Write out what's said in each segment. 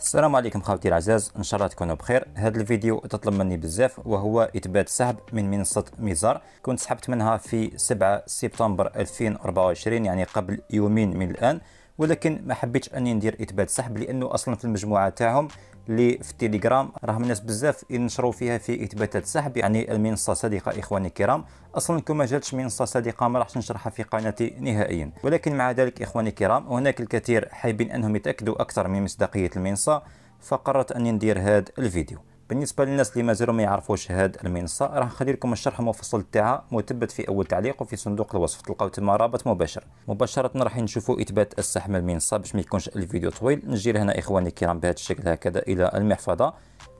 السلام عليكم خاوتي العزاز ان شاء الله تكونوا بخير هذا الفيديو تطلب مني بزاف وهو اثبات سحب من منصه ميزار كنت سحبت منها في 7 سبتمبر 2024 يعني قبل يومين من الان ولكن ما حبيتش اني ندير اثبات سحب لانه اصلا في المجموعه تاعهم اللي في التليجرام راهم الناس بزاف ينشروا فيها في اثباتات سحب يعني المنصه صديقه اخواني الكرام اصلا كون ما جاتش منصه صديقه ما راحش نشرحها في قناتي نهائيا ولكن مع ذلك اخواني الكرام هناك الكثير حابين انهم يتاكدوا اكثر من مصداقيه المنصه فقررت اني ندير هذا الفيديو بالنسبه للناس اللي مازالوا ما يعرفوش هاد المنصه راح نخلي لكم الشرح المفصل تاعها مثبت في اول تعليق وفي صندوق الوصف تلقاو تما رابط مباشر مباشره راح نشوفوا اثبات السحب من المنصه باش ما يكونش الفيديو طويل نجي لهنا اخواني الكرام بهذا الشكل هكذا الى المحفظه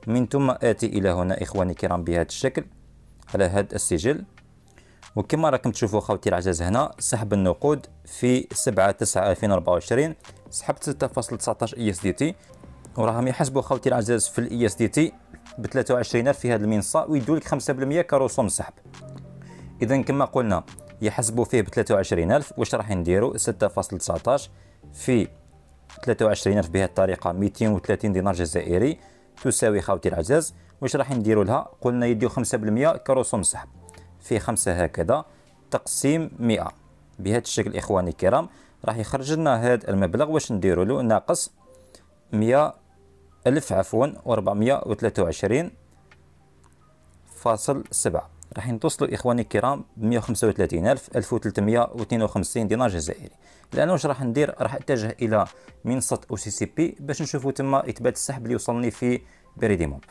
من ثم اتي الى هنا اخواني الكرام بهذا الشكل على هذا السجل وكما راكم تشوفوا خوتي العجاز هنا سحب النقود في 7 9 2024 سحبت 6.19 اي اس دي تي وراهم يحسبوا خوتي العزاز في الاي اس دي تي ب 23000 في هذه المنصه ويدوا لك 5% كرسوم سحب اذا كما قلنا يحسبوا فيه ب 23 الف واش راح نديروا 6.19 في 23 الف بهذه الطريقه 230 دينار جزائري تساوي خوتي العزاز واش راح نديروا لها قلنا يديو 5% كرسوم سحب في 5 هكذا تقسيم 100 بهذا الشكل اخواني الكرام راح يخرج لنا هذا المبلغ واش نديروا له ناقص 100 ألف عفوا وربعمية وثلاثة وعشرين فاصل سبعة راح توصلوا إخواني الكرام بمية وخمسة وثلاثين ألف ألف وثلاثمية واثنين وخمسين دينار جزائري الآن واش راح ندير راح أتجه إلى منصة أو سي سي بي باش نشوفوا تما إثبات السحب اللي وصلني في بريدي موب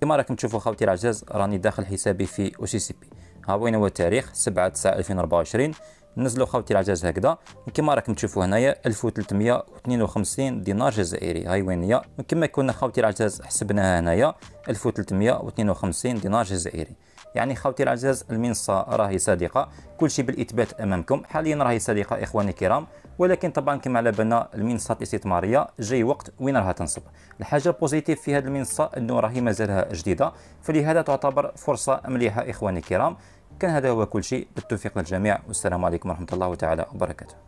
كما راكم تشوفوا خاوتي العزاز راني داخل حسابي في او سي سي بي ها وين هو التاريخ 7 9 2024 نزلوا خاوتي العجاز هكذا كما راكم تشوفوا هنايا 1352 دينار جزائري هاي وين هي كما كنا خاوتي العجاز حسبناها هنايا 1352 دينار جزائري يعني خاوتي العزاز المنصة راهي صادقة كل شيء بالإثبات أمامكم حاليا راهي صادقة إخواني الكرام ولكن طبعا كما على بالنا المنصة الاستثمارية جاي وقت وين راها تنصب الحاجة البوزيتيف في هذه المنصة أنه راهي مازالها جديدة فلهذا تعتبر فرصة مليحة إخواني الكرام كان هذا هو كل شيء بالتوفيق للجميع والسلام عليكم ورحمة الله تعالى وبركاته